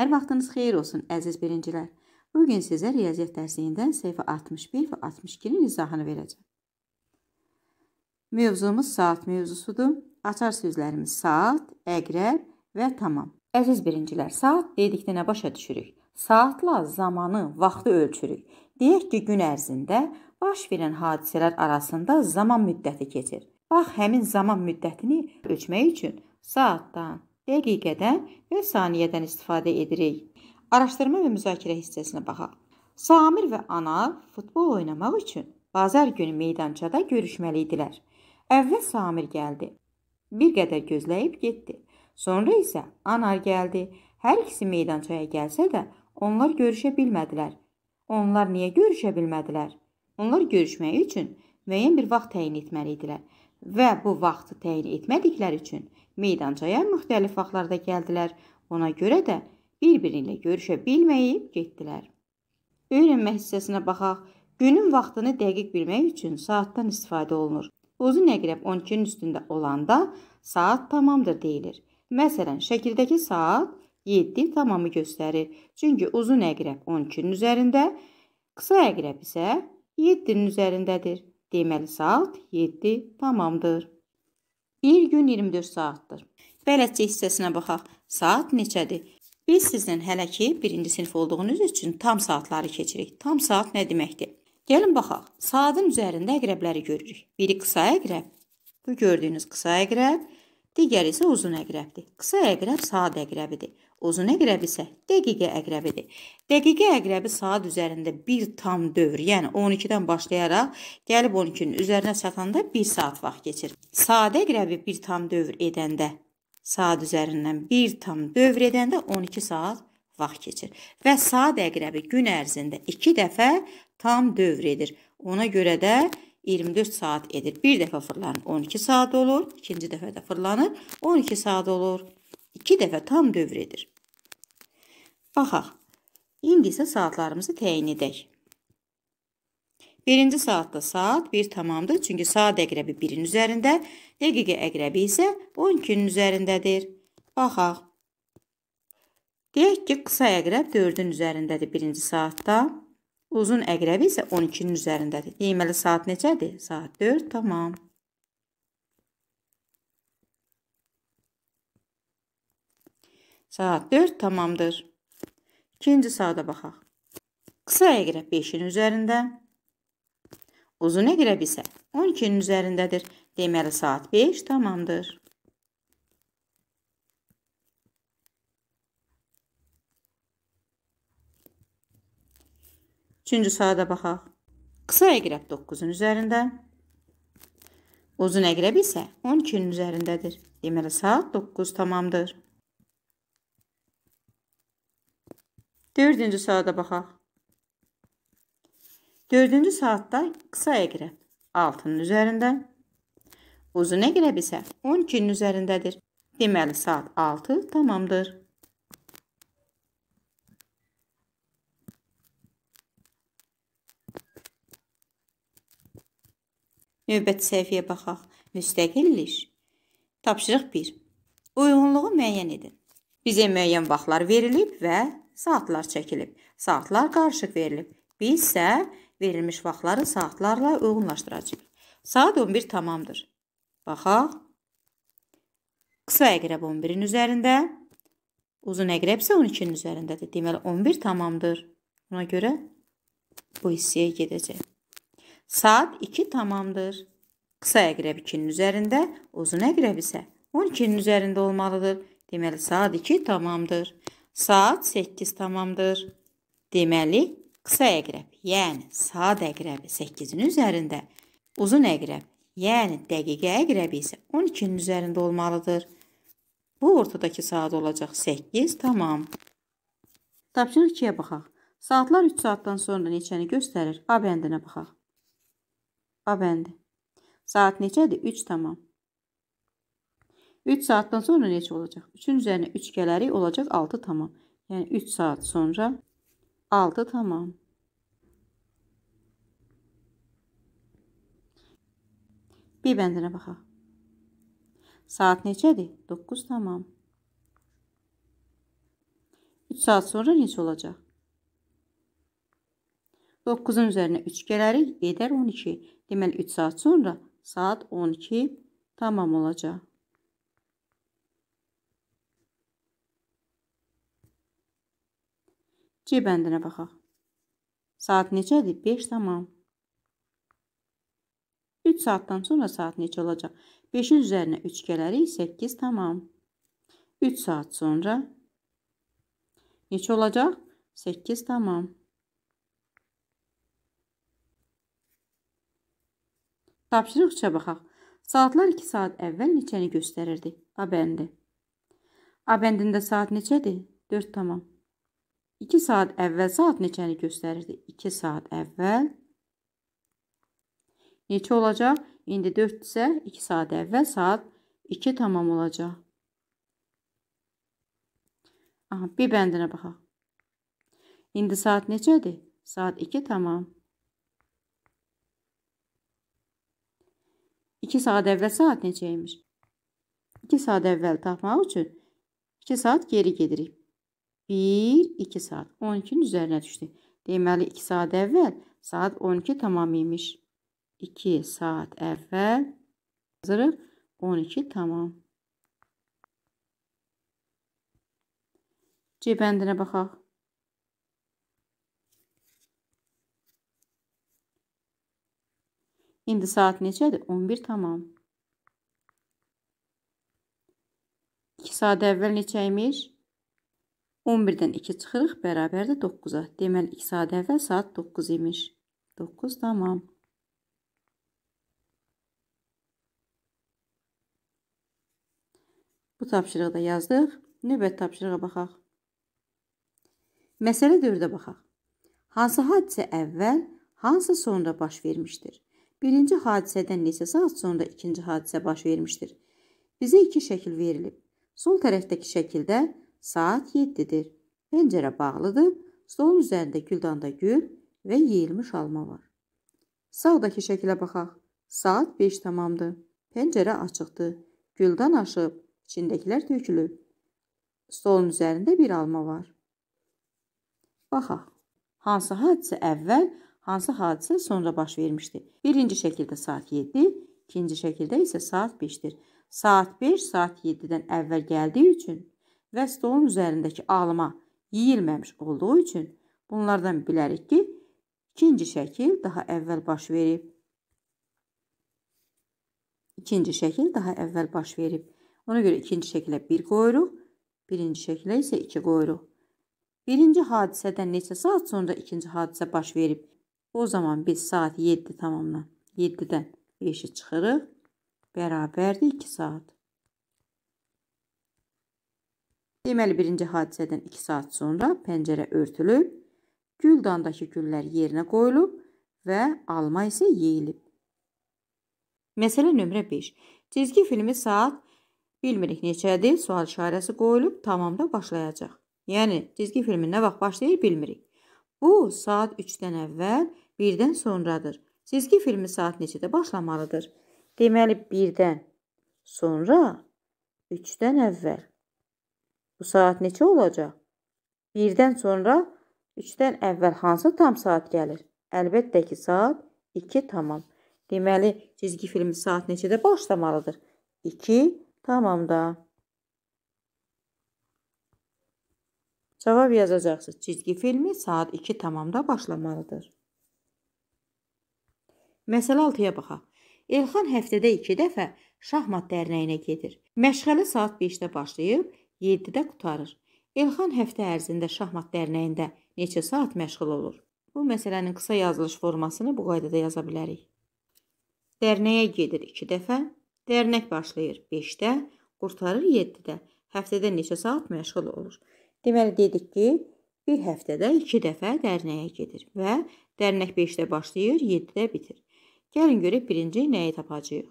Hər vaxtınız xeyir olsun, əziz birincilər. Bu gün sizə riyaziyyat dərsliyindən səhifə 61 və 62-nin izahını verəcəm. Mövzumuz saat mövzusudur. Açar sözlərimiz saat, əqrəb və tamam. Əziz birincilər, saat dedikdə nə başa düşürük? Saatla zamanı, vaxtı ölçürük. Deyək ki, gün ərzində baş verən hadisələr arasında zaman müddəti keçir. Bax, həmin zaman müddətini ölçmək üçün saatdan, dəqiqədən və saniyədən istifadə edirik. Araşdırma və müzakirə hissəsinə baxaq. Samir və Anar futbol oynamaq üçün bazar günü meydançada görüşməli idilər. Əvvəl Samir gəldi. Bir qədər gözləyib getdi. Sonra isə Anar gəldi. Hər ikisi meydançaya gəlsə də onlar görüşə bilmədilər. Onlar niyə görüşə bilmədilər? Onlar görüşmək üçün müəyyən bir vaxt təyin etməli idilər və bu vaxtı təyin etmədikləri üçün Meydancaya müxtəlif vaxtlarda gəldilər. Ona görə də bir-biri ilə görüşə bilməyib getdilər. Öyrənmə hissəsinə baxaq. Günün vaxtını dəqiq bilmək üçün saatdan istifadə olunur. Uzun əqrəb 12-nin üstündə olanda saat tamamdır deyilir. Məsələn, şəkildəki saat 7 tamamı göstərir. Çünki uzun əqrəb 12-nin üzərində, qısa əqrəb isə 7-nin üzərindədir. Deməli saat 7 tamamdır. Bir gün 24 saatdır. Bələdçi hissəsinə baxaq. Saat neçədir? Biz sizin hələ ki 1-ci sinif olduğunuz üçün tam saatları keçirik. Tam saat nə deməkdir? Gəlin baxaq. Saatın üzərində əqrəbləri görürük. Biri qısa əqrəb. Bu gördüyünüz qısa əqrəb, Digəri isə uzun əqrəbdir. Qısa əqrəb saat əqrəbidir. Uzun əqrəb isə dəqiqə əqrəbidir. Dəqiqə əqrəbi saat üzərində bir tam dövr, yəni 12-dən başlayaraq gəlib 12-nin üzərinə çatanda 1 saat vaxt keçir. Saat əqrəbi bir tam dövr edəndə saat üzərindən bir tam dövr edəndə 12 saat vaxt keçir. Və saat əqrəbi gün ərzində 2 dəfə tam dövr edir. Ona görə də 24 saat edir. Bir dəfə fırlanır 12 saat olur, ikinci dəfə də fırlanır 12 saat olur. 2 dəfə tam dövr edir. Baxaq. İndi isə saatlarımızı təyin edək. Birinci saatda saat 1 tamamdır, çünki saat əqrəbi 1-in üzərində, dəqiqə əqrəbi isə 12-nin üzərindədir. Baxaq. Deyək ki, qısa əqrəb 4-ün üzərindədir birinci saatda. Uzun əqrəbi isə 12-nin üzərindədir. Deməli, saat necədir? Saat 4, tamam. Saat 4 tamamdır. İkinci saata baxaq. Qısa əqrəb 5-in üzərində, uzun əqrəb isə 12-nin üzərindədir. Deməli, saat 5 tamamdır. Üçüncü sayda baxaq. Qısa əqrəb 9-un üzərində, uzun əqrəb isə 12-nin üzərindədir. Deməli, saat 9 tamamdır. Dördüncü saata baxaq. Dördüncü saatda qısa əqrəb 6-nın üzərində, uzun əqrəb isə 12-nin üzərindədir. Deməli, saat 6 tamamdır. Növbəti səhifəyə baxaq. Müstəqillik. Tapşırıq 1. Uyğunluğu müəyyən edin. Bizə müəyyən vaxtlar verilib və saatlar çəkilib. Saatlar qarışıq verilib. Biz isə verilmiş vaxtları saatlarla uyğunlaşdıracağıq. Saat 11 tamamdır. Baxaq. Qısa əqrəb 11-in üzərində, uzun əqrəb isə 12-nin üzərindədir. Deməli 11 tamamdır. Buna görə bu hissəyə gedəcək. Saat 2 tamamdır. Qısa əqrəb 2-nin üzərində, uzun əqrəb isə 12-nin üzərində olmalıdır. Deməli, saat 2 tamamdır. Saat 8 tamamdır. Deməli, qısa əqrəb, yəni saat əqrəbi 8-in üzərində, uzun əqrəb, yəni dəqiqə əqrəbi isə 12-nin üzərində olmalıdır. Bu ortadakı saat olacaq 8, tamam. Tapşırıq 2-yə baxaq. Saatlar 3 saatdan sonra neçəni göstərir? A bəndinə baxaq. A bəndi. Saat neçədir? 3 tamam. 3 saatdan sonra neçə olacaq? 3-ün üzərinə 3 gələrək olacaq 6 tamam. Yəni 3 saat sonra 6 tamam. B bəndinə baxaq. Saat neçədir? 9 tamam. 3 saat sonra neçə olacaq? 9-un üzərinə 3 gələrik, edər 12. Deməli, 3 saat sonra saat 12 tamam olacaq. C bəndinə baxaq. Saat necədir? 5 tamam. 3 saatdan sonra saat neçə olacaq? 5-in üzərinə 3 gələrik, 8 tamam. 3 saat sonra neçə olacaq? 8 tamam. Tapşırıqca baxaq. Saatlar 2 saat əvvəl neçəni göstərirdi? A bəndi. A bəndində saat neçədir? 4 tamam. 2 saat əvvəl saat neçəni göstərirdi? 2 saat əvvəl. Neçə olacaq? İndi 4-dirsə 2 saat əvvəl saat 2 tamam olacaq. Aha, bir bəndinə baxaq. İndi saat neçədir? Saat 2 tamam. 2 saat əvvəl saat necə imiş? 2 saat əvvəl tapmaq üçün 2 saat geri gedirik. 1, 2 saat. 12-nin üzərinə düşdü. Deməli, 2 saat əvvəl saat 12 tamam imiş. 2 saat əvvəl yazırıq 12 tamam. C bəndinə baxaq. İndi saat neçədir? 11 tamam. 2 saat əvvəl neçə imiş? 11-dən 2 çıxırıq, bərabərdir 9-a. Deməli 2 saat əvvəl saat 9 imiş. 9 tamam. Bu tapşırığı da yazdıq. Növbət tapşırığa baxaq. Məsələ 4-də baxaq. Hansı hadisə əvvəl, hansı sonra baş vermişdir? Birinci hadisədən neçə saat sonra ikinci hadisə baş vermişdir. Bizə iki şəkil verilib. Sol tərəfdəki şəkildə saat 7-dir. Pəncərə bağlıdır. Stolun üzərində güldanda gül və yeyilmiş alma var. Sağdakı şəkilə baxaq. Saat 5 tamamdır. Pəncərə açıqdır. Güldan aşıb, içindəkilər tökülüb. Stolun üzərində bir alma var. Baxaq. Hansı hadisə əvvəl Hansı hadisə sonra baş vermişdi? Birinci şəkildə saat 7, ikinci şəkildə isə saat 5-dir. Saat 5 saat 7-dən əvvəl gəldiyi üçün və stolun üzərindəki alma yeyilməmiş olduğu üçün bunlardan bilərik ki, ikinci şəkil daha əvvəl baş verib. İkinci şəkil daha əvvəl baş verib. Ona görə ikinci şəkilə 1 qoyuruq, birinci şəkilə isə 2 qoyuruq. Birinci hadisədən neçə saat sonra ikinci hadisə baş verib? O zaman biz saat 7 tamamla 7-dən 5-i çıxırıq. Bərabərdir 2 saat. Deməli, birinci hadisədən 2 saat sonra pəncərə örtülüb, güldandakı güllər yerinə qoyulub və alma isə yeyilib. Məsələ nömrə 5. Cizgi filmi saat bilmirik neçədir, sual işarəsi qoyulub, tamamda başlayacaq. Yəni, cizgi filmi nə vaxt başlayır bilmirik. Bu, saat 3-dən əvvəl, 1-dən sonradır. Cizgi filmi saat neçədə başlamalıdır? Deməli, 1-dən sonra 3-dən əvvəl. Bu saat neçə olacaq? 1-dən sonra 3-dən əvvəl hansı tam saat gəlir? Əlbəttə ki, saat 2 tamam. Deməli, cizgi filmi saat neçədə başlamalıdır? 2 tamamda. Cavab yazacaqsınız. Cizgi filmi saat 2 tamamda başlamalıdır. Məsələ 6-ya baxaq. Elxan həftədə 2 dəfə şahmat dərnəyinə gedir. Məşğəli saat 5-də başlayıb 7-də qutarır. Elxan həftə ərzində şahmat dərnəyində neçə saat məşğul olur? Bu məsələnin qısa yazılış formasını bu qaydada yaza bilərik. Dərnəyə gedir 2 dəfə, dərnək başlayır 5-də, qurtarır 7-də. Həftədə neçə saat məşğul olur? Deməli dedik ki, bir həftədə 2 dəfə dərnəyə gedir və dərnək 5-də başlayır, 7-də bitir. Gəlin görək birinci nəyi tapacağıq.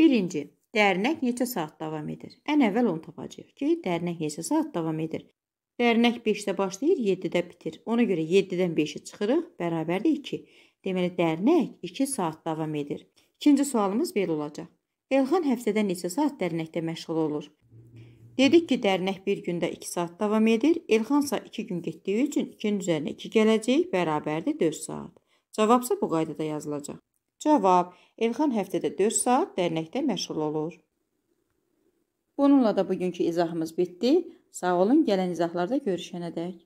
Birinci, dərnək neçə saat davam edir? Ən əvvəl onu tapacağıq ki, dərnək neçə saat davam edir? Dərnək 5-də başlayır, 7-də bitir. Ona görə 7-dən 5-i çıxırıq, bərabərdir 2. Deməli, dərnək 2 saat davam edir. İkinci sualımız belə olacaq. Elxan həftədə neçə saat dərnəkdə məşğul olur? Dedik ki, dərnək bir gündə 2 saat davam edir. Elxansa 2 gün getdiyi üçün 2-nin üzərinə 2 gələcək, bərabərdir 4 saat. Cavabsa bu qaydada yazılacaq. Cavab: Elxan həftədə 4 saat dərnəkdə məşğul olur. Bununla da bugünkü izahımız bitdi. Sağ olun, gələn izahlarda görüşənədək.